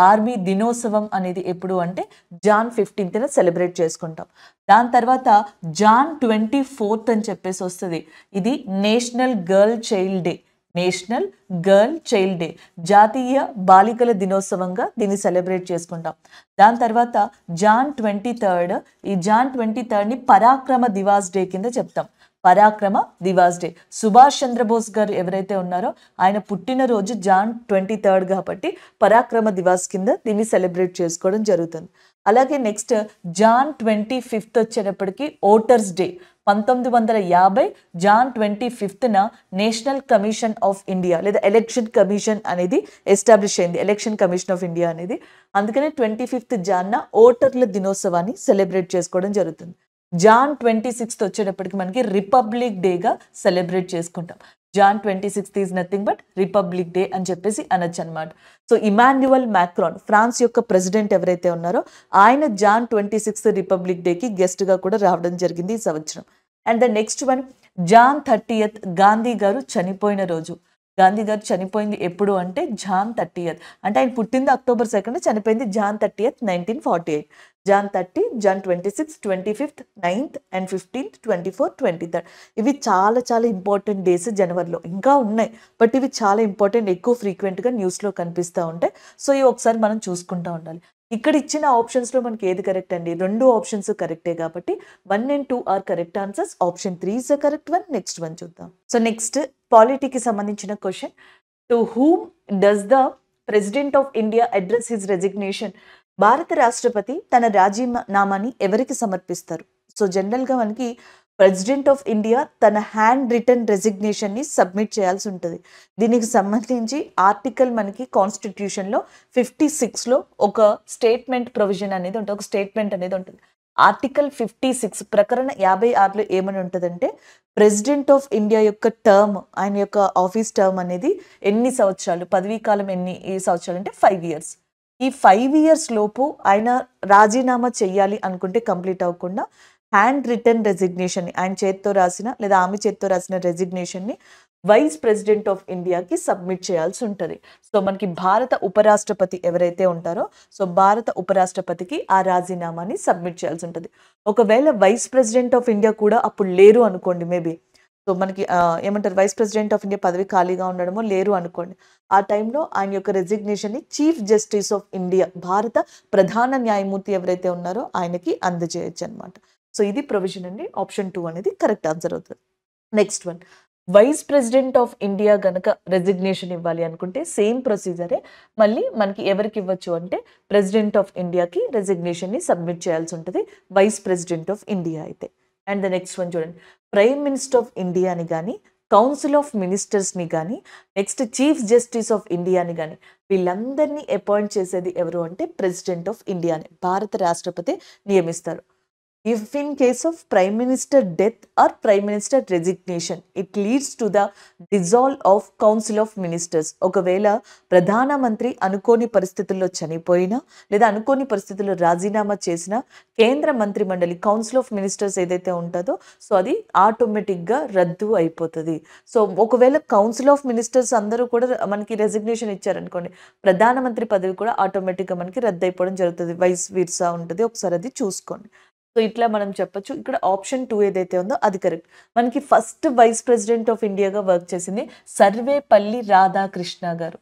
ఆర్మీ దినోత్సవం అనేది ఎప్పుడు అంటే జాన్ ఫిఫ్టీన్త్న సెలబ్రేట్ చేసుకుంటాం దాని తర్వాత జాన్ ట్వంటీ ఫోర్త్ అని చెప్పేసి వస్తుంది ఇది national girl child day national girl child day జాతీయ బాలికల దినోత్సవంగా దీన్ని సెలబ్రేట్ చేసుకుంటాం దాని తర్వాత జాన్ ట్వంటీ థర్డ్ ఈ జాన్ ట్వంటీ థర్డ్ని పరాక్రమ దివాస్ డే కింద చెప్తాం పరాక్రమ దివాస్ డే సుభాష్ చంద్రబోస్ గారు ఎవరైతే ఉన్నారో ఆయన పుట్టినరోజు జాన్ ట్వంటీ థర్డ్ కాబట్టి పరాక్రమ దివాస్ కింద దీన్ని సెలబ్రేట్ చేసుకోవడం జరుగుతుంది అలాగే నెక్స్ట్ జాన్ ట్వంటీ ఫిఫ్త్ వచ్చేటప్పటికి ఓటర్స్ డే పంతొమ్మిది వందల యాభై జాన్ ట్వంటీ ఫిఫ్త్న నేషనల్ కమిషన్ ఆఫ్ ఇండియా లేదా ఎలక్షన్ కమిషన్ అనేది ఎస్టాబ్లిష్ అయింది ఎలక్షన్ కమిషన్ ఆఫ్ ఇండియా అనేది అందుకనే ట్వంటీ ఫిఫ్త్ జాన్న ఓటర్ల దినోత్సవాన్ని సెలబ్రేట్ చేసుకోవడం జరుగుతుంది జాన్ ట్వంటీ సిక్స్త్ వచ్చేటప్పటికి మనకి రిపబ్లిక్ డేగా సెలబ్రేట్ చేసుకుంటాం Jan twenty sixth is nothing but republic day అని చెప్పేసి అనొచ్చు అనమాట సో ఇమాన్యువల్ మ్యాక్రాన్ ఫ్రాన్స్ యొక్క ప్రెసిడెంట్ ఎవరైతే ఉన్నారో ఆయన జాన్ ట్వంటీ సిక్స్త్ రిపబ్లిక్ డేకి గెస్ట్గా కూడా రావడం జరిగింది ఈ సంవత్సరం and the next one Jan thirtieth Gandhi గారు చనిపోయిన రోజు గాంధీ గారు చనిపోయింది ఎప్పుడు అంటే జాన్ థర్టీయత్ అంటే ఆయన పుట్టింది అక్టోబర్ సెకండ్ చనిపోయింది Jan thirtieth nineteen forty eight Jan thirty Jan twenty six twenty fifth ninth and fifteenth twenty four twenty third ఇవి చాలా చాలా ఇంపార్టెంట్ డేస్ జనవరిలో ఇంకా ఉన్నాయి బట్ ఇవి చాలా ఇంపార్టెంట్ ఎక్కువ ఫ్రీక్వెంట్గా న్యూస్లో కనిపిస్తూ ఉంటాయి సో ఇవి ఒకసారి మనం చూసుకుంటూ ఉండాలి ఇక్కడ ఇచ్చిన ఆప్షన్స్లో మనకి ఏది కరెక్ట్ అండి రెండు ఆప్షన్స్ కరెక్టే కాబట్టి one and two are correct answers option three is the correct one next one చూద్దాం సో నెక్స్ట్ పాలిటీకి సంబంధించిన question to whom does the president of India address his resignation Bharat రాష్ట్రపతి తన రాజీనామాని ఎవరికి సమర్పిస్తారు సో జనరల్గా మనకి ప్రెసిడెంట్ ఆఫ్ ఇండియా తన హ్యాండ్ రిటర్న్ రెసిగ్నేషన్ని సబ్మిట్ చేయాల్సి ఉంటుంది దీనికి సంబంధించి ఆర్టికల్ మనకి కాన్స్టిట్యూషన్లో ఫిఫ్టీ సిక్స్లో ఒక స్టేట్మెంట్ ప్రొవిజన్ అనేది ఉంటుంది ఒక స్టేట్మెంట్ అనేది ఉంటుంది ఆర్టికల్ ఫిఫ్టీ సిక్స్ ప్రకరణ యాభై ఆరులో ఏమని ఉంటుందంటే ప్రెసిడెంట్ ఆఫ్ ఇండియా యొక్క టర్మ్ ఆయన యొక్క ఆఫీస్ టర్మ్ అనేది ఎన్ని సంవత్సరాలు పదవీ కాలం ఎన్ని సంవత్సరాలు అంటే ఫైవ్ ఇయర్స్ ఈ ఫైవ్ ఇయర్స్ లోపు ఆయన రాజీనామా చేయాలి అనుకుంటే కంప్లీట్ అవ్వకుండా హ్యాండ్ రిటర్న్ రెసిగ్నేషన్ని ఆయన చేత్తో రాసిన లేదా ఆమె చేత్తో రాసిన రెసిగ్నేషన్ని వైస్ ప్రెసిడెంట్ ఆఫ్ ఇండియాకి సబ్మిట్ చేయాల్సి ఉంటుంది సో మనకి భారత ఉపరాష్ట్రపతి ఎవరైతే ఉంటారో సో భారత ఉపరాష్ట్రపతికి ఆ రాజీనామాని సబ్మిట్ చేయాల్సి ఉంటుంది ఒకవేళ వైస్ ప్రెసిడెంట్ ఆఫ్ ఇండియా కూడా అప్పుడు లేరు అనుకోండి మేబీ సో మనకి ఏమంటారు వైస్ ప్రెసిడెంట్ ఆఫ్ ఇండియా పదవి ఖాళీగా ఉండడమో లేరు అనుకోండి ఆ టైంలో ఆయన యొక్క రెజిగ్నేషన్ని చీఫ్ జస్టిస్ ఆఫ్ ఇండియా భారత ప్రధాన న్యాయమూర్తి ఎవరైతే ఉన్నారో ఆయనకి అందజేయచ్చు అనమాట సో ఇది ప్రొవిజన్ అండి ఆప్షన్ టూ అనేది కరెక్ట్ ఆన్సర్ అవుతుంది next one vice president of India గనక రెసిగ్నేషన్ ఇవ్వాలి అనుకుంటే సేమ్ ప్రొసీజరే మళ్ళీ మనకి ఎవరికి ఇవ్వచ్చు అంటే ప్రెసిడెంట్ ఆఫ్ ఇండియాకి రెసిగ్నేషన్ని సబ్మిట్ చేయాల్సి ఉంటుంది వైస్ ప్రెసిడెంట్ ఆఫ్ ఇండియా అయితే అండ్ ద నెక్స్ట్ వన్ చూడండి ప్రైమ్ మినిస్టర్ ఆఫ్ ఇండియాని కానీ కౌన్సిల్ ఆఫ్ మినిస్టర్స్ని కానీ నెక్స్ట్ చీఫ్ జస్టిస్ ఆఫ్ ఇండియాని కానీ వీళ్ళందరినీ అపాయింట్ చేసేది ఎవరు అంటే ప్రెసిడెంట్ ఆఫ్ ఇండియాని భారత రాష్ట్రపతి నియమిస్తారు if in case of prime minister death or prime minister resignation it leads to the dissolve of council of ministers ఒకవేళ ప్రధానమంత్రి అనుకోని పరిస్థితుల్లో చనిపోయినా లేదా అనుకోని పరిస్థితుల్లో రాజీనామా చేసిన కేంద్ర మంత్రి మండలి కౌన్సిల్ ఆఫ్ మినిస్టర్స్ ఏదైతే ఉంటుందో సో అది ఆటోమేటిక్గా రద్దు అయిపోతుంది సో ఒకవేళ కౌన్సిల్ ఆఫ్ మినిస్టర్స్ అందరూ కూడా మనకి రెజిగ్నేషన్ ఇచ్చారనుకోండి ప్రధానమంత్రి పదవి కూడా ఆటోమేటిక్గా మనకి రద్దు అయిపోవడం జరుగుతుంది వైస్ వీర్సా ఉంటుంది ఒకసారి అది చూసుకోండి సో ఇట్లా మనం చెప్పొచ్చు ఇక్కడ ఆప్షన్ టూ ఏదైతే ఉందో అది కరెక్ట్ మనకి ఫస్ట్ వైస్ ప్రెసిడెంట్ ఆఫ్ ఇండియాగా వర్క్ చేసింది సర్వేపల్లి రాధాకృష్ణ గారు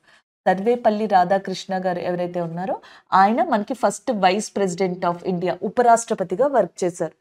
సర్వేపల్లి రాధాకృష్ణ గారు ఎవరైతే ఉన్నారో ఆయన మనకి first vice president of India ఉపరాష్ట్రపతిగా వర్క్ చేశారు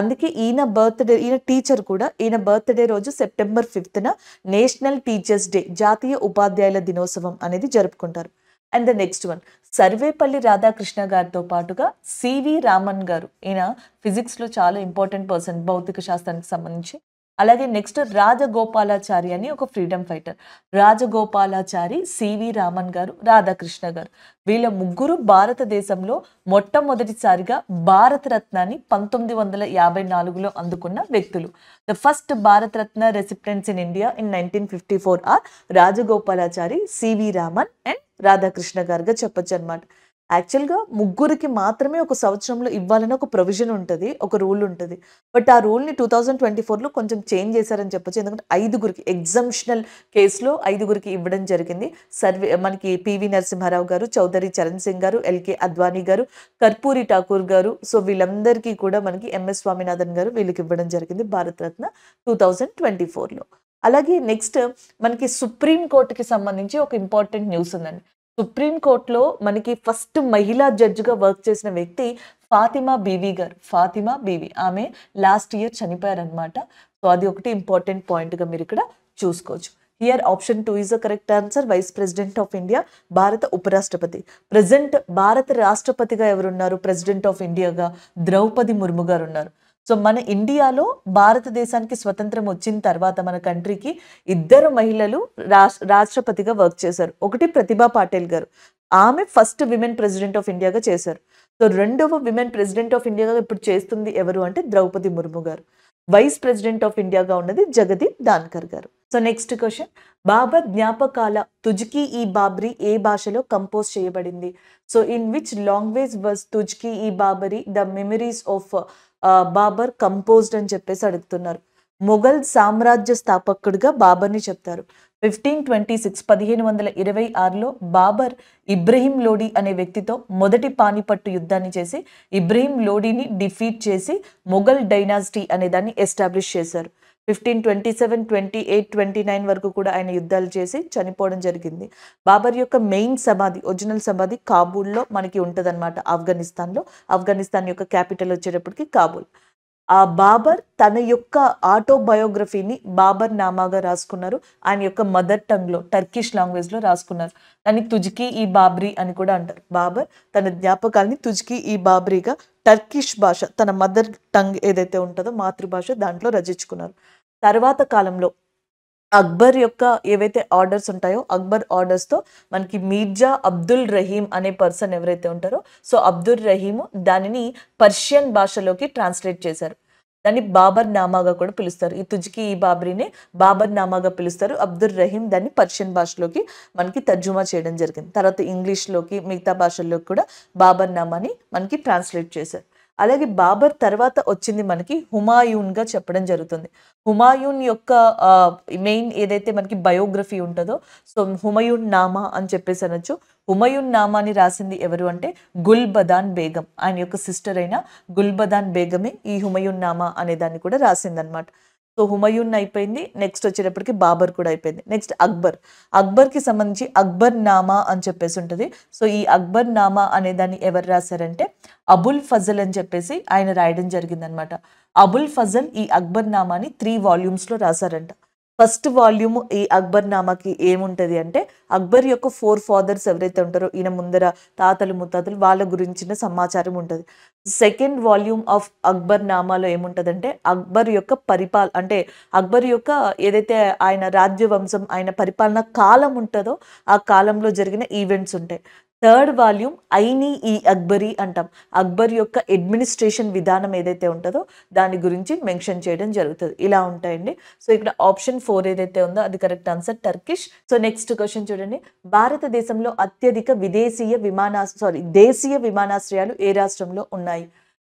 అందుకే ఈయన బర్త్డే ఈయన టీచర్ కూడా ఈయన బర్త్డే రోజు సెప్టెంబర్ ఫిఫ్త్న నేషనల్ టీచర్స్ డే జాతీయ ఉపాధ్యాయుల దినోత్సవం అనేది జరుపుకుంటారు and the next one Sarvepalli Radhakrishna గారితో పాటుగా సివి రామన్ గారు ఈయన ఫిజిక్స్లో చాలా ఇంపార్టెంట్ పర్సన్ భౌతిక శాస్త్రానికి సంబంధించి అలాగే నెక్స్ట్ రాజగోపాలాచారి అని ఒక freedom fighter Rajagopalachari C V Raman గారు రాధాకృష్ణ గారు వీళ్ళ ముగ్గురు భారతదేశంలో మొట్టమొదటిసారిగా భారతరత్నాన్ని పంతొమ్మిది వందల యాభై నాలుగులో అందుకున్న వ్యక్తులు the first Bharat Ratna recipients in India in nineteen fifty four are Rajagopalachari C V Raman and Radhakrishna గారుగా చెప్పొచ్చు అనమాట యాక్చువల్గా ముగ్గురికి మాత్రమే ఒక సంవత్సరంలో ఇవ్వాలని ఒక ప్రొవిజన్ ఉంటుంది ఒక రూల్ ఉంటుంది బట్ ఆ రూల్ని టూ థౌజండ్ ట్వంటీ ఫోర్లో కొంచెం చేంజ్ చేశారని చెప్పొచ్చు ఎందుకంటే ఐదుగురికి ఎగ్జంషనల్ కేసులో ఐదుగురికి ఇవ్వడం జరిగింది సర్వే మనకి పివి నరసింహారావు గారు చౌదరి చరణ్ సింగ్ గారు ఎల్కే అద్వానీ గారు కర్పూరి ఠాకూర్ గారు సో వీళ్ళందరికీ కూడా మనకి ఎంఎస్ స్వామినాథన్ గారు వీళ్ళకి ఇవ్వడం జరిగింది రత్న టూ థౌజండ్ ట్వంటీ ఫోర్లో అలాగే నెక్స్ట్ మనకి సుప్రీంకోర్టుకి సంబంధించి ఒక ఇంపార్టెంట్ న్యూస్ ఉందండి సుప్రీంకోర్టులో మనకి ఫస్ట్ మహిళా జడ్జిగా వర్క్ చేసిన వ్యక్తి ఫాతిమా బీవీ గారు ఫాతిమా బీవీ ఆమె లాస్ట్ ఇయర్ చనిపోయారనమాట సో అది ఒకటి ఇంపార్టెంట్ పాయింట్గా మీరు ఇక్కడ చూసుకోవచ్చు here option two is a correct answer vice president of India భారత ఉపరాష్ట్రపతి ప్రజెంట్ భారత రాష్ట్రపతిగా ఎవరున్నారు ప్రెసిడెంట్ ఆఫ్ ఇండియాగా ద్రౌపది ముర్ము గారు ఉన్నారు సో మన ఇండియాలో భారతదేశానికి స్వతంత్రం వచ్చిన తర్వాత మన కంట్రీకి ఇద్దరు మహిళలు రాష్ట్రపతిగా వర్క్ చేశారు ఒకటి ప్రతిభా పాటిల్ గారు ఆమె ఫస్ట్ విమెన్ ప్రెసిడెంట్ ఆఫ్ ఇండియాగా చేశారు సో రెండవ విమెన్ ప్రెసిడెంట్ ఆఫ్ ఇండియాగా ఇప్పుడు చేస్తుంది ఎవరు అంటే ద్రౌపది ముర్ము గారు వైస్ ప్రెసిడెంట్ ఆఫ్ ఇండియాగా ఉన్నది జగదీప్ దాన్కర్ గారు సో నెక్స్ట్ క్వశ్చన్ బాబా జ్ఞాపకాల తుజ్కి ఈ బాబ్రీ ఏ భాషలో కంపోజ్ చేయబడింది so in which language was Tuzk i Baburi the memories of Babur composed అని చెప్పేసి అడుగుతున్నారు మొఘల్ సామ్రాజ్య స్థాపకుడిగా బాబర్ని చెప్తారు ఫిఫ్టీన్ ట్వంటీ సిక్స్ పదిహేను వందల ఇరవై ఆరులో బాబర్ ఇబ్రహీం లోడీ అనే వ్యక్తితో మొదటి పానిపట్టు యుద్ధాన్ని చేసి ఇబ్రహీం లోడీని డిఫీట్ చేసి మొఘల్ డైనాసిటీ అనే దాన్ని ఎస్టాబ్లిష్ చేశారు fifteen twenty seven twenty eight twenty nine వరకు కూడా ఆయన యుద్ధాలు చేసి చనిపోవడం జరిగింది బాబర్ యొక్క మెయిన్ సమాధి ఒరిజినల్ సమాధి కాబూల్లో మనకి ఉంటుందన్నమాట ఆఫ్ఘనిస్తాన్లో ఆఫ్ఘనిస్తాన్ యొక్క క్యాపిటల్ వచ్చేటప్పటికి కాబూల్ ఆ బాబర్ తన యొక్క ఆటోబయోగ్రఫీని బాబర్ నామాగా రాసుకున్నారు ఆయన యొక్క మదర్ టంగ్లో టర్కిష్ లాంగ్వేజ్లో రాసుకున్నారు దాన్ని తుజ్కి ఈ బాబ్రీ అని కూడా అంటారు బాబర్ తన జ్ఞాపకాల్ని తుజ్కి ఈ బాబ్రీగా టర్కిష్ భాష తన మదర్ టంగ్ ఏదైతే ఉంటుందో మాతృభాష దాంట్లో రచించుకున్నారు తర్వాత కాలంలో అక్బర్ యొక్క ఏవైతే ఆర్డర్స్ ఉంటాయో అక్బర్ ఆర్డర్స్తో మనకి మీర్జా అబ్దుల్ రహీం అనే పర్సన్ ఎవరైతే ఉంటారో సో అబ్దుల్ రహీము దానిని పర్షియన్ భాషలోకి ట్రాన్స్లేట్ చేశారు దాన్ని బాబర్ నామాగా కూడా పిలుస్తారు ఈ తుజ్కి ఈ బాబరీని బాబర్ నామాగా పిలుస్తారు అబ్దుల్ రహీం దాన్ని పర్షియన్ భాషలోకి మనకి తర్జుమా చేయడం జరిగింది తర్వాత ఇంగ్లీష్లోకి మిగతా భాషల్లోకి కూడా బాబర్ నామాని మనకి ట్రాన్స్లేట్ చేశారు అలాగే బాబర్ తర్వాత వచ్చింది మనకి హుమాయూన్గా చెప్పడం జరుగుతుంది హుమాయూన్ యొక్క మెయిన్ ఏదైతే మనకి బయోగ్రఫీ ఉంటుందో సో హుమయూన్ నామా అని చెప్పేసి అనొచ్చు హుమయూన్ నామాని రాసింది ఎవరు అంటే గుల్బదాన్ బేగం ఆయన యొక్క సిస్టర్ అయిన గుల్బదాన్ బేగమే ఈ హుమయూన్ నామా అనే దాన్ని కూడా రాసిందనమాట సో హుమయూన్ అయిపోయింది నెక్స్ట్ వచ్చేటప్పటికి బాబర్ కూడా అయిపోయింది నెక్స్ట్ అక్బర్ అక్బర్కి సంబంధించి అక్బర్ నామా అని చెప్పేసి ఉంటుంది సో ఈ అక్బర్ నామా అనే దాన్ని ఎవరు రాశారంటే అబుల్ ఫజల్ అని చెప్పేసి ఆయన రాయడం జరిగిందనమాట అబుల్ ఫజల్ ఈ అక్బర్ నామాని త్రీ వాల్యూమ్స్లో రాశారంట ఫస్ట్ వాల్యూమ్ ఈ అక్బర్ నామాకి ఏముంటుంది అంటే అక్బర్ యొక్క ఫోర్ ఫాదర్స్ ఎవరైతే ఉంటారో ఈయన ముందర తాతలు ముత్తాతలు వాళ్ళ గురించిన సమాచారం ఉంటుంది సెకండ్ వాల్యూమ్ ఆఫ్ అక్బర్ నామాలో ఏముంటుందంటే అక్బర్ యొక్క పరిపాల అంటే అక్బర్ యొక్క ఏదైతే ఆయన రాజ్యవంశం ఆయన పరిపాలన కాలం ఉంటుందో ఆ కాలంలో జరిగిన ఈవెంట్స్ ఉంటాయి థర్డ్ వాల్యూమ్ ఐని ఈ అక్బరీ అంటాం అక్బర్ యొక్క అడ్మినిస్ట్రేషన్ విధానం ఏదైతే ఉంటుందో దాని గురించి మెన్షన్ చేయడం జరుగుతుంది ఇలా ఉంటాయండి సో ఇక్కడ ఆప్షన్ ఫోర్ ఏదైతే ఉందో అది correct answer Turkish so next question చూడండి భారతదేశంలో అత్యధిక విదేశీయ విమానా సారీ దేశీయ విమానాశ్రయాలు ఏ రాష్ట్రంలో ఉన్నాయి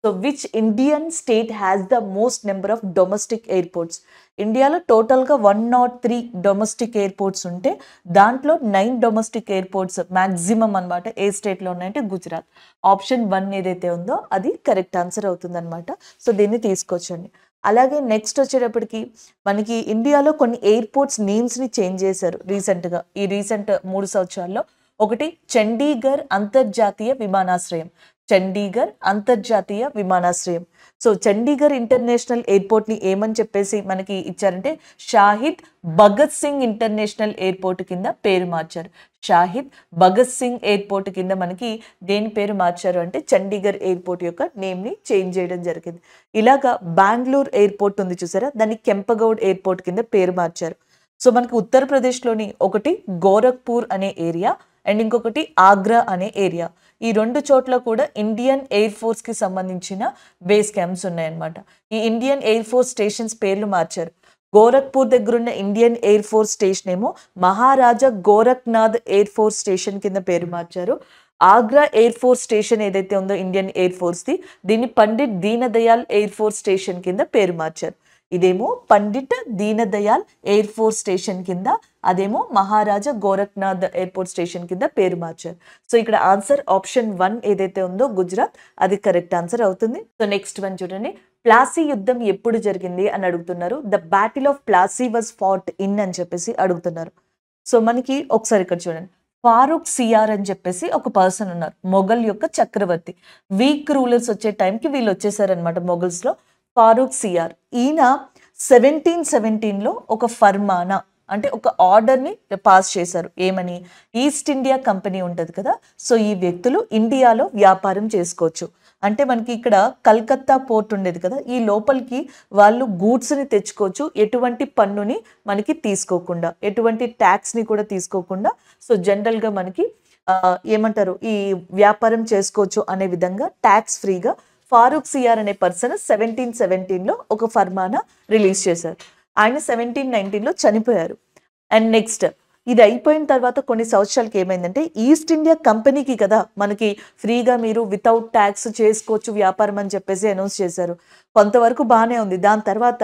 so which Indian state has the most number of domestic airports ఇండియాలో టోటల్గా one nought three domestic airports ఉంటే దాంట్లో నైన్ డొమెస్టిక్ ఎయిర్పోర్ట్స్ మ్యాక్సిమం అనమాట ఏ స్టేట్లో ఉన్నాయంటే గుజరాత్ ఆప్షన్ వన్ ఏదైతే ఉందో అది కరెక్ట్ ఆన్సర్ అనమాట సో దీన్ని తీసుకొచ్చండి అలాగే నెక్స్ట్ వచ్చేటప్పటికి మనకి ఇండియాలో కొన్ని ఎయిర్పోర్ట్స్ నేమ్స్ని చేంజ్ చేశారు రీసెంట్గా ఈ రీసెంట్ మూడు సంవత్సరాల్లో ఒకటి చండీగర్ అంతర్జాతీయ విమానాశ్రయం చండీగర్ అంతర్జాతీయ విమానాశ్రయం సో చండీగర్ ఇంటర్నేషనల్ ఎయిర్పోర్ట్ని ఏమని చెప్పేసి మనకి ఇచ్చారంటే షాహిద్ భగత్ సింగ్ ఇంటర్నేషనల్ ఎయిర్పోర్ట్ కింద పేరు మార్చారు షాహిద్ భగత్ సింగ్ ఎయిర్పోర్ట్ కింద మనకి దేని పేరు మార్చారు అంటే చండీగర్ ఎయిర్పోర్ట్ యొక్క నేమ్ని చేంజ్ చేయడం జరిగింది ఇలాగా బెంగళూరు ఎయిర్పోర్ట్ ఉంది చూసారా దాన్ని కెంపగౌడ్ ఎయిర్పోర్ట్ కింద పేరు మార్చారు సో మనకి ఉత్తరప్రదేశ్లోని ఒకటి గోరఖ్పూర్ అనే ఏరియా అండ్ ఇంకొకటి ఆగ్రా అనే ఏరియా ఈ రెండు చోట్ల కూడా ఇండియన్ ఎయిర్ ఫోర్స్కి సంబంధించిన బేస్ క్యాంప్స్ ఉన్నాయన్నమాట ఈ ఇండియన్ ఎయిర్ ఫోర్స్ స్టేషన్స్ పేర్లు మార్చారు గోరఖ్పూర్ దగ్గర ఉన్న ఇండియన్ ఎయిర్ ఫోర్స్ స్టేషన్ ఏమో Maharaja Gorakhnath air force station కింద పేరు మార్చారు ఆగ్రా ఎయిర్ ఫోర్స్ స్టేషన్ ఏదైతే ఉందో ఇండియన్ ఎయిర్ ఫోర్స్ది దీన్ని Pandit Deendayal air force station కింద పేరు మార్చారు ఇదేమో Pandit Deendayal air force station కింద అదేమో మహారాజా గోరఖ్నాథ్ ఎయిర్పోర్ట్ స్టేషన్ కింద పేరు మార్చారు సో ఇక్కడ ఆన్సర్ ఆప్షన్ వన్ ఏదైతే ఉందో గుజరాత్ అది కరెక్ట్ ఆన్సర్ అవుతుంది సో నెక్స్ట్ వన్ చూడండి ప్లాసీ యుద్ధం ఎప్పుడు జరిగింది అని అడుగుతున్నారు the battle of Plassey was fought in అని చెప్పేసి అడుగుతున్నారు సో మనకి ఒకసారి ఇక్కడ చూడండి ఫారూక్ సియార్ అని చెప్పేసి ఒక పర్సన్ ఉన్నారు మొఘల్ యొక్క చక్రవర్తి వీక్ రూలర్స్ వచ్చే టైంకి వీళ్ళు వచ్చేసారనమాట మొఘల్స్లో ఫారూక్ సిఆర్ ఈయన సెవెంటీన్ సెవెంటీన్లో ఒక ఫర్మానా అంటే ఒక ఆర్డర్ని పాస్ చేశారు ఏమని ఈస్ట్ ఇండియా కంపెనీ ఉంటుంది కదా సో ఈ వ్యక్తులు ఇండియాలో వ్యాపారం చేసుకోవచ్చు అంటే మనకి ఇక్కడ కల్కత్తా పోర్ట్ ఉండేది కదా ఈ లోపలికి వాళ్ళు గూడ్స్ని తెచ్చుకోవచ్చు ఎటువంటి పన్నుని మనకి తీసుకోకుండా ఎటువంటి ట్యాక్స్ని కూడా తీసుకోకుండా సో జనరల్గా మనకి ఏమంటారు ఈ వ్యాపారం చేసుకోవచ్చు అనే విధంగా ట్యాక్స్ ఫ్రీగా ఫారూక్ సిఆర్ అనే పర్సన్ సెవెంటీన్ సెవెంటీన్లో ఒక ఫర్మానా రిలీజ్ చేశారు ఆయన సెవెంటీన్ నైన్టీన్లో చనిపోయారు అండ్ నెక్స్ట్ ఇది అయిపోయిన తర్వాత కొన్ని సంవత్సరాలకి ఏమైందంటే ఈస్ట్ ఇండియా కంపెనీకి కదా మనకి ఫ్రీగా మీరు వితౌట్ ట్యాక్స్ చేసుకోవచ్చు వ్యాపారం అని చెప్పేసి అనౌన్స్ చేశారు కొంతవరకు బాగానే ఉంది దాని తర్వాత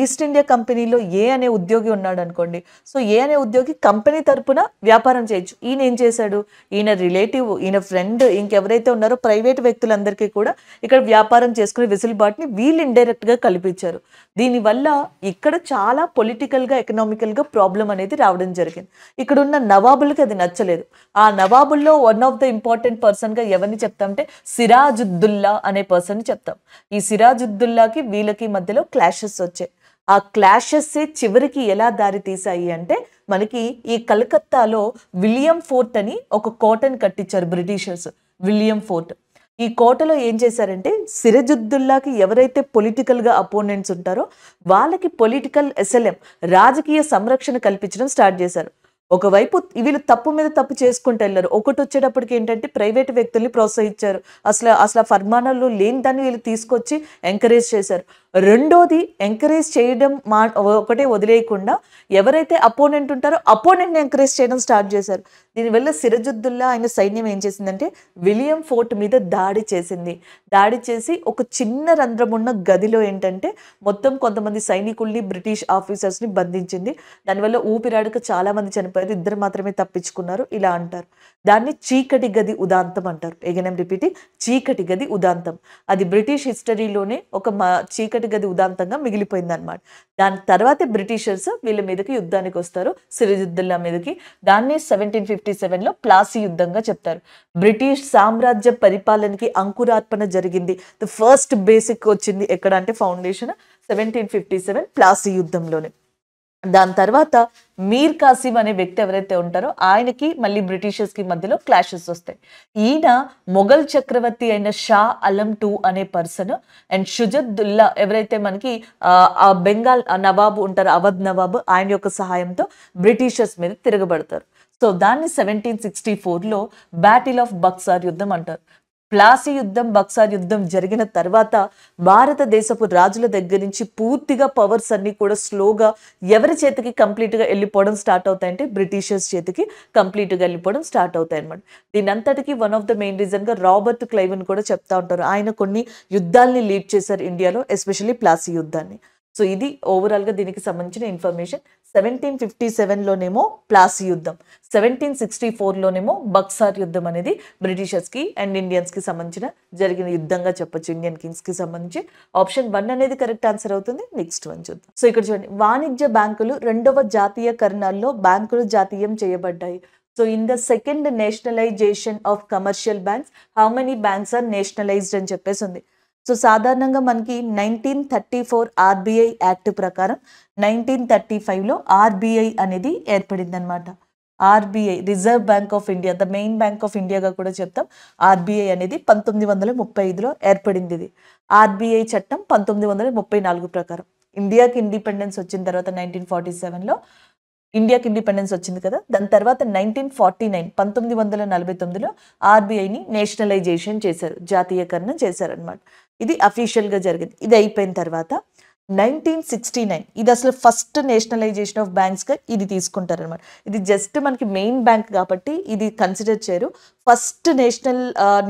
ఈస్ట్ ఇండియా కంపెనీలో ఏ అనే ఉద్యోగి ఉన్నాడు అనుకోండి సో ఏ అనే ఉద్యోగి కంపెనీ తరపున వ్యాపారం చేయొచ్చు ఈయన ఏం చేశాడు ఈయన రిలేటివ్ ఈయన ఫ్రెండ్ ఇంకెవరైతే ఉన్నారో ప్రైవేట్ వ్యక్తులందరికీ కూడా ఇక్కడ వ్యాపారం చేసుకునే విసులుబాటుని వీళ్ళు ఇండైరెక్ట్గా కల్పించారు దీనివల్ల ఇక్కడ చాలా పొలిటికల్గా ఎకనామికల్గా ప్రాబ్లం అనేది రావడం జరిగింది ఇక్కడ ఉన్న నవాబులకి అది నచ్చలేదు ఆ నవాబుల్లో వన్ ఆఫ్ ద ఇంపార్టెంట్ పర్సన్గా ఎవరిని చెప్తామంటే సిరాజుద్దుల్లా అనే పర్సన్ చెప్తాం ఈ సిరాజుద్దుల్లా బిల్లాకి వీళ్ళకి మధ్యలో క్లాషెస్ వచ్చాయి ఆ క్లాషెస్ చివరికి ఎలా దారి తీశాయి అంటే మనకి ఈ కలకత్తాలో విలియం ఫోర్ట్ అని ఒక కోటను కట్టించారు బ్రిటిషర్స్ విలియం ఫోర్ట్ ఈ కోటలో ఏం చేశారంటే సిరజుద్దుల్లాకి ఎవరైతే పొలిటికల్గా అపోనెంట్స్ ఉంటారో వాళ్ళకి పొలిటికల్ ఎస్ఎల్ఎం రాజకీయ సంరక్షణ కల్పించడం స్టార్ట్ చేశారు ఒకవైపు వీళ్ళు తప్పు మీద తప్పు చేసుకుంటూ వెళ్ళారు ఒకటి వచ్చేటప్పటికి ఏంటంటే ప్రైవేట్ వ్యక్తుల్ని ప్రోత్సహించారు అసలు అసలు ఫర్మానాల్లో లేని దాన్ని వీళ్ళు తీసుకొచ్చి ఎంకరేజ్ చేశారు రెండోది ఎంకరేజ్ చేయడం మా ఒకటే వదిలేయకుండా ఎవరైతే అపోనెంట్ ఉంటారో అపోనెంట్ని ఎంకరేజ్ చేయడం స్టార్ట్ చేశారు దీనివల్ల సిరజుద్దుల్లా ఆయన సైన్యం ఏం చేసిందంటే విలియం ఫోర్ట్ మీద దాడి చేసింది దాడి చేసి ఒక చిన్న రంధ్రం ఉన్న గదిలో ఏంటంటే మొత్తం కొంతమంది సైనికుల్ని బ్రిటిష్ ఆఫీసర్స్ని బంధించింది దానివల్ల ఊపిరాడక చాలామంది చనిపోయారు ఇద్దరు మాత్రమే తప్పించుకున్నారు ఇలా అంటారు దాన్ని చీకటి గది ఉదాంతం అంటారు ఎగనం రిపీటింగ్ చీకటి గది ఉదాంతం అది బ్రిటిష్ హిస్టరీలోనే ఒక చీకటి చీకటి గది ఉదాంతంగా అనమాట దాని తర్వాతే బ్రిటిషర్స్ వీళ్ళ మీదకి యుద్ధానికి వస్తారు సిరిజుద్దుల్లా మీదకి దాన్ని సెవెంటీన్ ఫిఫ్టీ సెవెన్లో ప్లాసీ యుద్ధంగా చెప్తారు బ్రిటిష్ సామ్రాజ్య పరిపాలనకి అంకురార్పణ జరిగింది ద ఫస్ట్ బేసిక్ వచ్చింది ఎక్కడ అంటే foundation seventeen fifty seven Plassey యుద్ధంలోనే దాని తర్వాత మీర్ కాసిం అనే వ్యక్తి ఎవరైతే ఉంటారో ఆయనకి మళ్ళీ బ్రిటిషర్స్కి మధ్యలో క్లాషెస్ వస్తాయి ఈయన మొఘల్ చక్రవర్తి అయిన షా అలం టూ అనే పర్సన్ అండ్ షుజద్దుల్లా ఎవరైతే మనకి ఆ బెంగాల్ నవాబు ఉంటారు అవధ్ నవాబు ఆయన యొక్క సహాయంతో బ్రిటిషర్స్ మీద తిరగబడతారు సో దాన్ని సెవెంటీన్ సిక్స్టీ ఫోర్లో బ్యాటిల్ ఆఫ్ బక్సార్ యుద్ధం అంటారు ప్లాసీ యుద్ధం బక్సార్ యుద్ధం జరిగిన తర్వాత భారతదేశపు రాజుల దగ్గర నుంచి పూర్తిగా పవర్స్ అన్నీ కూడా స్లోగా ఎవరి చేతికి కంప్లీట్గా వెళ్ళిపోవడం స్టార్ట్ అవుతాయంటే బ్రిటిషర్స్ చేతికి కంప్లీట్గా వెళ్ళిపోవడం స్టార్ట్ అవుతాయి అనమాట దీని అంతటికీ వన్ ఆఫ్ ద మెయిన్ రీజన్గా రాబర్ట్ క్లైవన్ కూడా చెప్తా ఉంటారు ఆయన కొన్ని యుద్ధాల్ని లీడ్ చేశారు ఇండియాలో ఎస్పెషల్లీ ప్లాసీ యుద్ధాన్ని సో ఇది ఓవరాల్గా దీనికి సంబంధించిన ఇన్ఫర్మేషన్ సెవెంటీన్ ఫిఫ్టీ సెవెన్లోనేమో ప్లాసీ యుద్ధం సెవెంటీన్ సిక్స్టీ ఫోర్లోనేమో బక్సార్ యుద్ధం అనేది బ్రిటిషర్స్కి అండ్ ఇండియన్స్కి సంబంధించిన జరిగిన యుద్ధంగా చెప్పొచ్చు ఇండియన్ కింగ్స్కి సంబంధించి ఆప్షన్ వన్ అనేది కరెక్ట్ ఆన్సర్ అవుతుంది నెక్స్ట్ వన్ చూద్దాం సో ఇక్కడ చూడండి వాణిజ్య బ్యాంకులు రెండవ జాతీయ కరణాల్లో బ్యాంకులు జాతీయం చేయబడ్డాయి so in the second nationalization of commercial banks how many banks are nationalized అని చెప్పేసి ఉంది సో సాధారణంగా మనకి nineteen thirty four RBI act ప్రకారం నైన్టీన్ థర్టీ ఫైవ్లో ఆర్బీఐ అనేది ఏర్పడిందనమాట RBI reserve bank of India the main bank of ఇండియాగా కూడా చెప్తాం ఆర్బీఐ అనేది పంతొమ్మిది వందల ముప్పై ఐదులో ఏర్పడింది ఇది ఆర్బీఐ చట్టం పంతొమ్మిది వందల ముప్పై నాలుగు ప్రకారం ఇండియాకి ఇండిపెండెన్స్ వచ్చిన తర్వాత నైన్టీన్ ఫార్టీ సెవెన్లో ఇండియాకి ఇండిపెండెన్స్ వచ్చింది కదా దాని తర్వాత నైన్టీన్ ఫార్టీ నైన్ పంతొమ్మిది వందల నలభై తొమ్మిదిలో ఆర్బీఐని నేషనలైజేషన్ చేశారు జాతీయకరణ చేశారనమాట ఇది అఫీషియల్గా జరిగింది ఇది అయిపోయిన తర్వాత నైన్టీన్ సిక్స్టీ నైన్ ఇది అసలు ఫస్ట్ నేషనలైజేషన్ ఆఫ్ బ్యాంక్స్గా ఇది తీసుకుంటారనమాట ఇది జస్ట్ మనకి మెయిన్ బ్యాంక్ కాబట్టి ఇది కన్సిడర్ చేయరు first national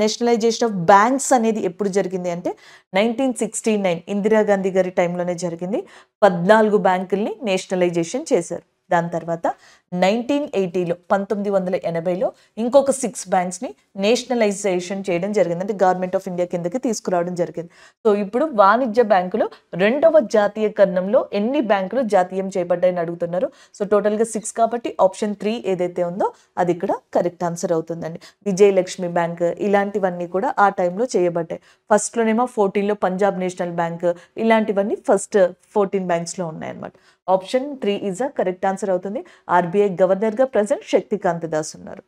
nationalization of banks అనేది ఎప్పుడు జరిగింది అంటే నైన్టీన్ సిక్స్టీ నైన్ ఇందిరాగాంధీ గారి టైంలోనే జరిగింది పద్నాలుగు బ్యాంకుల్ని నేషనలైజేషన్ చేశారు దాని తర్వాత నైన్టీన్ ఎయిటీలో పంతొమ్మిది వందల ఎనభైలో ఇంకొక సిక్స్ బ్యాంక్స్ని నేషనలైజేషన్ చేయడం జరిగింది అంటే గవర్నమెంట్ ఆఫ్ ఇండియా కిందకి తీసుకురావడం జరిగింది సో ఇప్పుడు వాణిజ్య బ్యాంకులు రెండవ జాతీయకరణంలో ఎన్ని బ్యాంకులు జాతీయం చేయబడ్డాయని అడుగుతున్నారు సో టోటల్గా సిక్స్ కాబట్టి ఆప్షన్ త్రీ ఏదైతే ఉందో అది ఇక్కడ కరెక్ట్ ఆన్సర్ అవుతుందండి విజయలక్ష్మి బ్యాంక్ ఇలాంటివన్నీ కూడా ఆ టైంలో చేయబడ్డాయి ఫస్ట్లోనేమో ఫోర్టీన్లో పంజాబ్ నేషనల్ బ్యాంక్ ఇలాంటివన్నీ ఫస్ట్ ఫోర్టీన్ బ్యాంక్స్లో ఉన్నాయన్నమాట option three is a correct answer అవుతుంది ఆర్బీఐ గవర్నర్గా ప్రజెంట్ శక్తికాంత దాస్ ఉన్నారు